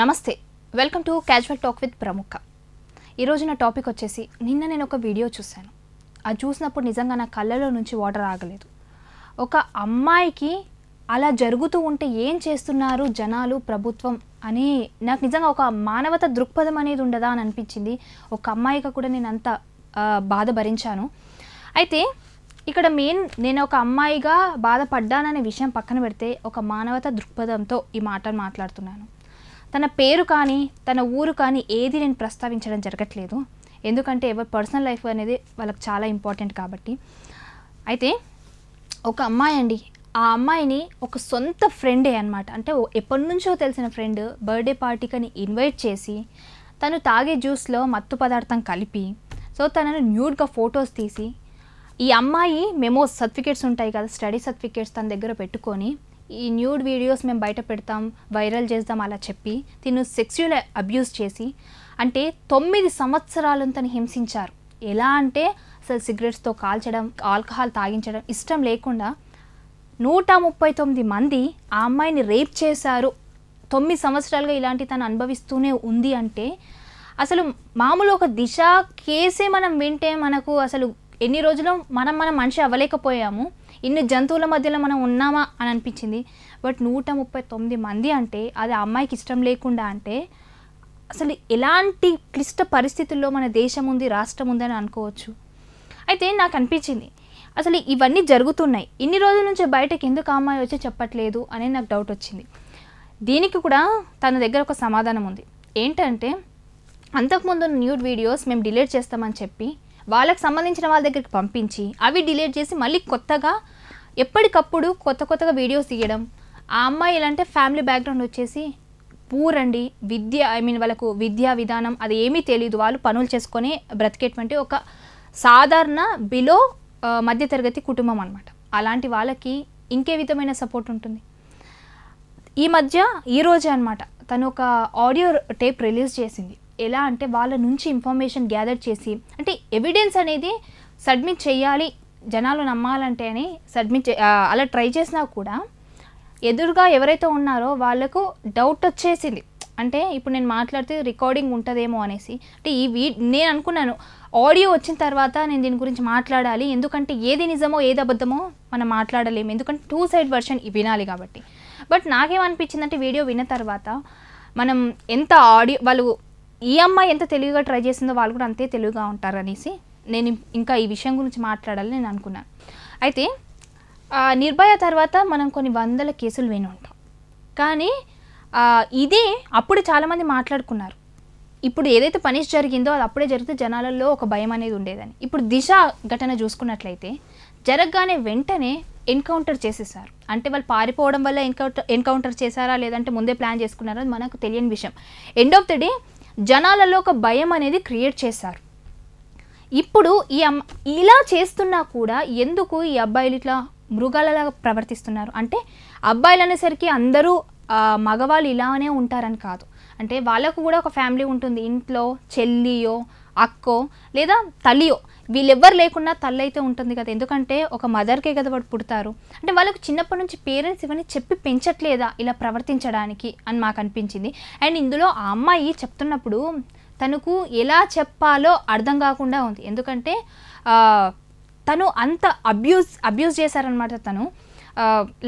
నమస్తే welcome to casual talk with ప్రముఖ ఈరోజు నా టాపిక్ వచ్చేసి నిన్న నేను ఒక వీడియో చూశాను అది చూసినప్పుడు నిజంగా నా కళ్ళలో నుంచి వాటర్ ఆగలేదు ఒక అమ్మాయికి అలా జరుగుతూ ఉంటే ఏం చేస్తున్నారు జనాలు ప్రభుత్వం అని నాకు నిజంగా ఒక మానవత దృక్పథం అనేది ఉండదా అని అనిపించింది ఒక అమ్మాయిగా కూడా నేను అంత బాధ భరించాను అయితే ఇక్కడ మెయిన్ నేను ఒక అమ్మాయిగా బాధపడ్డాననే విషయం పక్కన పెడితే ఒక మానవత దృక్పథంతో ఈ మాటను మాట్లాడుతున్నాను తన పేరు కానీ తన ఊరు కానీ ఏది నేను ప్రస్తావించడం జరగట్లేదు ఎందుకంటే ఎవరి పర్సనల్ లైఫ్ అనేది వాళ్ళకి చాలా ఇంపార్టెంట్ కాబట్టి అయితే ఒక అమ్మాయి అండి ఆ అమ్మాయిని ఒక సొంత ఫ్రెండే అనమాట అంటే ఎప్పటి నుంచో తెలిసిన ఫ్రెండ్ బర్త్డే పార్టీకని ఇన్వైట్ చేసి తను తాగే జ్యూస్లో మత్తు పదార్థం కలిపి సో తనను న్యూడ్గా ఫొటోస్ తీసి ఈ అమ్మాయి మెమోస్ సర్టిఫికేట్స్ ఉంటాయి కదా స్టడీ సర్టిఫికేట్స్ తన దగ్గర పెట్టుకొని ఈ న్యూడ్ వీడియోస్ మేము బయట పెడతాం వైరల్ చేద్దాం అలా చెప్పి తిను సెక్స్యువల్ అబ్యూస్ చేసి అంటే తొమ్మిది సంవత్సరాలు తను హింసించారు ఎలా అంటే అసలు సిగరెట్స్తో కాల్చడం ఆల్కహాల్ తాగించడం ఇష్టం లేకుండా నూట ముప్పై తొమ్మిది మంది ఆ అమ్మాయిని రేప్ చేశారు తొమ్మిది సంవత్సరాలుగా ఇలాంటి తను అనుభవిస్తూనే ఉంది అంటే అసలు మామూలు ఒక దిశ కేసే మనం వింటే మనకు అసలు ఎన్ని రోజులు మనం మన మనిషి అవ్వలేకపోయాము ఇన్ని జంతువుల మధ్యలో మనం ఉన్నామా అని అనిపించింది బట్ నూట ముప్పై తొమ్మిది మంది అంటే అది అమ్మాయికి ఇష్టం లేకుండా అంటే అసలు ఎలాంటి క్లిష్ట పరిస్థితుల్లో మన దేశం ఉంది రాష్ట్రం ఉందని అనుకోవచ్చు అయితే నాకు అనిపించింది అసలు ఇవన్నీ జరుగుతున్నాయి ఇన్ని రోజుల నుంచి బయటకు ఎందుకు అమ్మాయి వచ్చి చెప్పట్లేదు అనే నాకు డౌట్ వచ్చింది దీనికి కూడా తన దగ్గర ఒక సమాధానం ఉంది ఏంటంటే అంతకుముందు న్యూడ్ వీడియోస్ మేము డిలీట్ చేస్తామని చెప్పి వాళ్ళకి సంబంధించిన వాళ్ళ దగ్గరికి పంపించి అవి డిలీట్ చేసి మళ్ళీ కొత్తగా ఎప్పటికప్పుడు కొత్త కొత్తగా వీడియోస్ తీయడం ఆ అమ్మాయి ఎలా అంటే ఫ్యామిలీ బ్యాక్గ్రౌండ్ వచ్చేసి పూరండి విద్య ఐ మీన్ వాళ్ళకు విద్యా విధానం అది ఏమీ తెలియదు వాళ్ళు పనులు చేసుకొని బ్రతికేటువంటి ఒక సాధారణ బిలో మధ్యతరగతి కుటుంబం అనమాట అలాంటి వాళ్ళకి ఇంకే విధమైన సపోర్ట్ ఉంటుంది ఈ మధ్య ఈరోజే అనమాట తను ఒక ఆడియో టేప్ రిలీజ్ చేసింది ఎలా అంటే వాళ్ళ నుంచి ఇన్ఫర్మేషన్ గ్యాదర్ చేసి అంటే ఎవిడెన్స్ అనేది సబ్మిట్ చేయాలి జనాలు నమ్మాలంటే అని సబ్మిట్ అలా ట్రై చేసినా కూడా ఎదురుగా ఎవరైతే ఉన్నారో వాళ్ళకు డౌట్ వచ్చేసింది అంటే ఇప్పుడు నేను మాట్లాడితే రికార్డింగ్ ఉంటుందేమో అనేసి అంటే ఈ వీ నేను అనుకున్నాను ఆడియో వచ్చిన తర్వాత నేను దీని గురించి మాట్లాడాలి ఎందుకంటే ఏది నిజమో ఏది అబద్ధమో మనం మాట్లాడలేము ఎందుకంటే టూ సైడ్ వర్షన్ వినాలి కాబట్టి బట్ నాకేమనిపించిందంటే వీడియో విన్న తర్వాత మనం ఎంత ఆడియో వాళ్ళు ఈ అమ్మాయి ఎంత తెలివిగా ట్రై చేసిందో వాళ్ళు కూడా అంతే తెలివిగా ఉంటారు అనేసి నేను ఇంకా ఈ విషయం గురించి మాట్లాడాలని నేను అనుకున్నాను అయితే నిర్భయ తర్వాత మనం కొన్ని వందల కేసులు విని ఉంటాం కానీ ఇదే అప్పుడు చాలామంది మాట్లాడుకున్నారు ఇప్పుడు ఏదైతే పనిష్ జరిగిందో అది అప్పుడే జరిగితే జనాలలో ఒక భయం అనేది ఉండేదని ఇప్పుడు దిశ ఘటన చూసుకున్నట్లయితే జరగగానే వెంటనే ఎన్కౌంటర్ చేసేసారు అంటే వాళ్ళు పారిపోవడం వల్ల ఎన్కౌంటర్ ఎన్కౌంటర్ చేశారా లేదంటే ముందే ప్లాన్ చేసుకున్నారా మనకు తెలియని విషయం ఎండ్ ఆఫ్ ది డే జనాలలో ఒక భయం అనేది క్రియేట్ చేశారు ఇప్పుడు ఈ ఇలా చేస్తున్నా కూడా ఎందుకు ఈ అబ్బాయిలు ఇట్లా మృగాలలాగా ప్రవర్తిస్తున్నారు అంటే అబ్బాయిలు అనేసరికి అందరూ మగవాళ్ళు ఇలానే ఉంటారని కాదు అంటే వాళ్ళకు కూడా ఒక ఫ్యామిలీ ఉంటుంది ఇంట్లో చెల్లియో అక్కో లేదా తల్లియో వీళ్ళెవ్వరు లేకుండా తల్లి అయితే ఉంటుంది కదా ఎందుకంటే ఒక మదర్కే కదా వాడు పుడతారు అంటే వాళ్ళకు చిన్నప్పటి నుంచి పేరెంట్స్ ఇవన్నీ చెప్పి పెంచట్లేదా ఇలా ప్రవర్తించడానికి అని మాకు అనిపించింది అండ్ ఇందులో ఆ అమ్మాయి చెప్తున్నప్పుడు తనకు ఎలా చెప్పాలో అర్థం కాకుండా ఉంది ఎందుకంటే తను అంత అబ్యూస్ అబ్యూస్ చేశారనమాట తను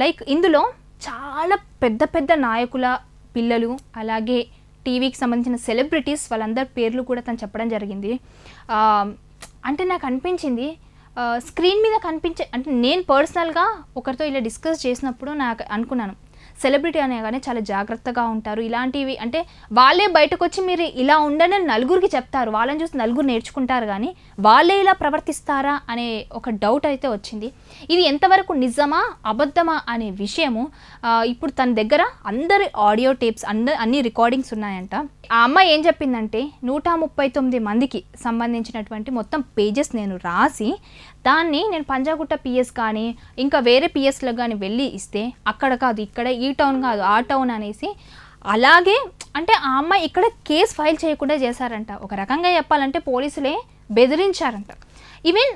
లైక్ ఇందులో చాలా పెద్ద పెద్ద నాయకుల పిల్లలు అలాగే టీవీకి సంబంధించిన సెలబ్రిటీస్ వాళ్ళందరి పేర్లు కూడా తను చెప్పడం జరిగింది అంటే నాకు అనిపించింది స్క్రీన్ మీద కనిపించే అంటే నేను పర్సనల్గా ఒకరితో ఇలా డిస్కస్ చేసినప్పుడు నాకు అనుకున్నాను సెలబ్రిటీ కానీ చాలా జాగ్రత్తగా ఉంటారు ఇలాంటివి అంటే వాళ్ళే బయటకు వచ్చి మీరు ఇలా ఉండని నలుగురికి చెప్తారు వాళ్ళని చూసి నలుగురు నేర్చుకుంటారు కానీ వాళ్ళే ఇలా ప్రవర్తిస్తారా అనే ఒక డౌట్ అయితే వచ్చింది ఇది ఎంతవరకు నిజమా అబద్ధమా అనే విషయము ఇప్పుడు తన దగ్గర అందరి ఆడియో టేప్స్ అంద అన్ని రికార్డింగ్స్ ఉన్నాయంట ఆ అమ్మాయి ఏం చెప్పిందంటే నూట ముప్పై తొమ్మిది మందికి సంబంధించినటువంటి మొత్తం పేజెస్ నేను రాసి దాన్ని నేను పంజాగుట్ట పిఎస్ కానీ ఇంకా వేరే పిఎస్లకు కానీ వెళ్ళి ఇస్తే అక్కడ కాదు ఇక్కడ ఈ టౌన్ కాదు ఆ టౌన్ అనేసి అలాగే అంటే ఆ అమ్మాయి ఇక్కడ కేసు ఫైల్ చేయకుండా చేశారంట ఒక రకంగా చెప్పాలంటే పోలీసులే బెదిరించారంట ఈవెన్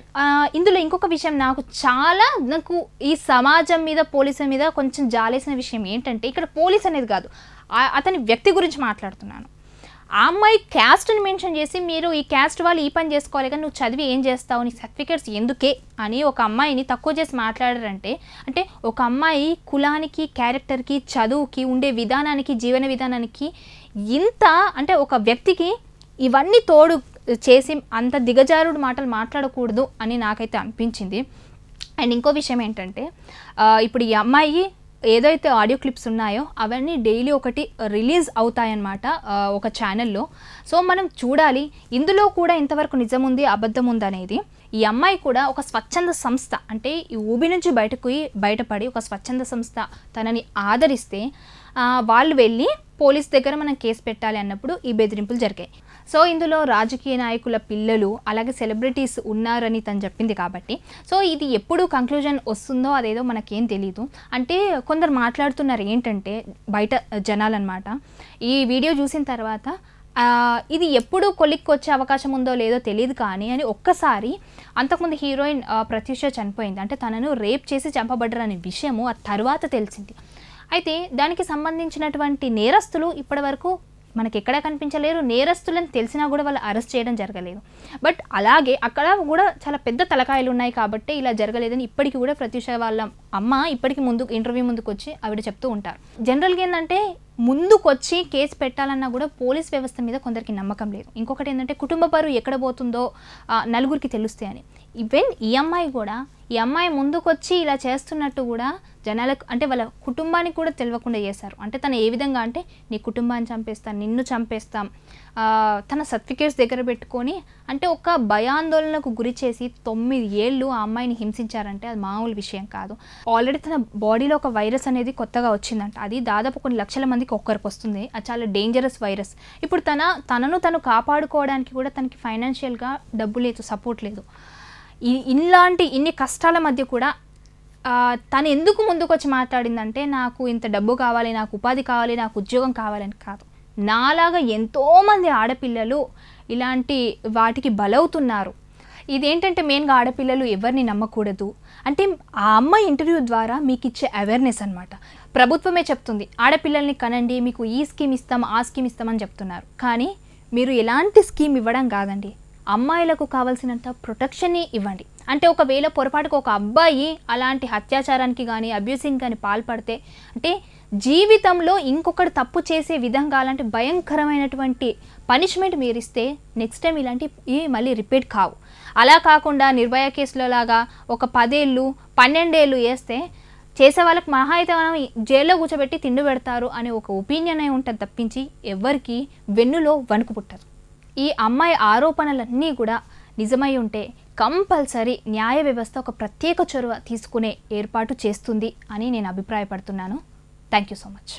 ఇందులో ఇంకొక విషయం నాకు చాలా నాకు ఈ సమాజం మీద పోలీసుల మీద కొంచెం జాలేసిన విషయం ఏంటంటే ఇక్కడ పోలీస్ అనేది కాదు అతని వ్యక్తి గురించి మాట్లాడుతున్నాను ఆ అమ్మాయి క్యాస్ట్ని మెన్షన్ చేసి మీరు ఈ క్యాస్ట్ వాళ్ళు ఈ పని చేసుకోవాలి కానీ నువ్వు చదివి ఏం చేస్తావు నీ సర్టిఫికేట్స్ ఎందుకే అని ఒక అమ్మాయిని తక్కువ చేసి మాట్లాడారంటే అంటే ఒక అమ్మాయి కులానికి క్యారెక్టర్కి చదువుకి ఉండే విధానానికి జీవన విధానానికి ఇంత అంటే ఒక వ్యక్తికి ఇవన్నీ తోడు చేసి అంత దిగజారుడు మాటలు మాట్లాడకూడదు అని నాకైతే అనిపించింది అండ్ ఇంకో విషయం ఏంటంటే ఇప్పుడు ఈ అమ్మాయి ఏదైతే ఆడియో క్లిప్స్ ఉన్నాయో అవన్నీ డైలీ ఒకటి రిలీజ్ అవుతాయన్నమాట ఒక ఛానల్లో సో మనం చూడాలి ఇందులో కూడా ఇంతవరకు నిజం ఉంది అబద్ధం ఉంది అనేది ఈ అమ్మాయి కూడా ఒక స్వచ్ఛంద సంస్థ అంటే ఈ ఊబి నుంచి బయటకు బయటపడి ఒక స్వచ్ఛంద సంస్థ తనని ఆదరిస్తే వాళ్ళు వెళ్ళి పోలీస్ దగ్గర మనం కేసు పెట్టాలి అన్నప్పుడు ఈ బెదిరింపులు జరిగాయి సో ఇందులో రాజకీయ నాయకుల పిల్లలు అలాగే సెలబ్రిటీస్ ఉన్నారని తను చెప్పింది కాబట్టి సో ఇది ఎప్పుడు కంక్లూజన్ వస్తుందో అదేదో మనకేం తెలియదు అంటే కొందరు మాట్లాడుతున్నారు ఏంటంటే బయట జనాలన్నమాట ఈ వీడియో చూసిన తర్వాత ఇది ఎప్పుడు కొలిక్కి వచ్చే అవకాశం ఉందో లేదో తెలియదు కానీ అని ఒక్కసారి అంతకుముందు హీరోయిన్ ప్రత్యూష చనిపోయింది అంటే తనను రేప్ చేసి చంపబడ్డరనే విషయము ఆ తర్వాత తెలిసింది అయితే దానికి సంబంధించినటువంటి నేరస్తులు ఇప్పటివరకు మనకి ఎక్కడ కనిపించలేరు నేరస్తులను తెలిసినా కూడా వాళ్ళు అరెస్ట్ చేయడం జరగలేదు బట్ అలాగే అక్కడ కూడా చాలా పెద్ద తలకాయలు ఉన్నాయి కాబట్టి ఇలా జరగలేదని ఇప్పటికీ కూడా ప్రత్యూష వాళ్ళ అమ్మ ఇప్పటికి ముందు ఇంటర్వ్యూ ముందుకు వచ్చి ఆవిడ చెప్తూ ఉంటారు జనరల్గా ఏంటంటే ముందుకొచ్చి కేసు పెట్టాలన్నా కూడా పోలీస్ వ్యవస్థ మీద కొందరికి నమ్మకం లేదు ఇంకొకటి ఏంటంటే కుటుంబ పరువు ఎక్కడ పోతుందో నలుగురికి తెలుస్తాయని ఈవెన్ ఈ అమ్మాయి కూడా ఈ అమ్మాయి ముందుకొచ్చి ఇలా చేస్తున్నట్టు కూడా జనాలకు అంటే వాళ్ళ కుటుంబానికి కూడా తెలియకుండా చేశారు అంటే తను ఏ విధంగా అంటే నీ కుటుంబాన్ని చంపేస్తాను నిన్ను చంపేస్తాం తన సర్టిఫికేట్స్ దగ్గర పెట్టుకొని అంటే ఒక భయాందోళనకు గురి చేసి తొమ్మిది ఏళ్ళు ఆ అమ్మాయిని హింసించారంటే అది మామూలు విషయం కాదు ఆల్రెడీ తన బాడీలో ఒక వైరస్ అనేది కొత్తగా వచ్చిందంట అది దాదాపు కొన్ని లక్షల మందికి ఒక్కరికి వస్తుంది అది చాలా డేంజరస్ వైరస్ ఇప్పుడు తన తనను తను కాపాడుకోవడానికి కూడా తనకి ఫైనాన్షియల్గా డబ్బు లేదు సపోర్ట్ లేదు ఇలాంటి ఇన్ని కష్టాల మధ్య కూడా తను ఎందుకు ముందుకు వచ్చి మాట్లాడిందంటే నాకు ఇంత డబ్బు కావాలి నాకు ఉపాధి కావాలి నాకు ఉద్యోగం కావాలని కాదు నాలాగా ఎంతోమంది ఆడపిల్లలు ఇలాంటి వాటికి బలవుతున్నారు ఇదేంటంటే మెయిన్గా ఆడపిల్లలు ఎవరిని నమ్మకూడదు అంటే ఆ అమ్మ ఇంటర్వ్యూ ద్వారా మీకు ఇచ్చే అవేర్నెస్ అనమాట ప్రభుత్వమే చెప్తుంది ఆడపిల్లల్ని కనండి మీకు ఈ స్కీమ్ ఇస్తాం ఆ స్కీమ్ ఇస్తామని చెప్తున్నారు కానీ మీరు ఎలాంటి స్కీమ్ ఇవ్వడం కాదండి అమ్మాయిలకు కావాల్సినంత ప్రొటెక్షన్ని ఇవ్వండి అంటే ఒకవేళ పొరపాటుకు ఒక అబ్బాయి అలాంటి అత్యాచారానికి కానీ అబ్యూసింగ్ కానీ పాల్పడితే అంటే జీవితంలో ఇంకొకటి తప్పు చేసే విధంగా అలాంటి భయంకరమైనటువంటి పనిష్మెంట్ మీరు ఇస్తే నెక్స్ట్ టైం ఇలాంటి ఇవి మళ్ళీ రిపీట్ కావు అలా కాకుండా నిర్భయ కేసులో లాగా ఒక పదేళ్ళు పన్నెండేళ్ళు వేస్తే చేసే వాళ్ళకి మహా అయితే మనం జైల్లో కూర్చోబెట్టి తిండి పెడతారు అనే ఒక ఒపీనియన్ అయి ఉంటుంది తప్పించి ఎవరికి వెన్నులో వణుకు పుట్టదు ఈ అమ్మాయి ఆరోపణలన్నీ కూడా నిజమై ఉంటే కంపల్సరీ న్యాయ వ్యవస్థ ఒక ప్రత్యేక చొరవ తీసుకునే ఏర్పాటు చేస్తుంది అని నేను అభిప్రాయపడుతున్నాను థ్యాంక్ యూ సో మచ్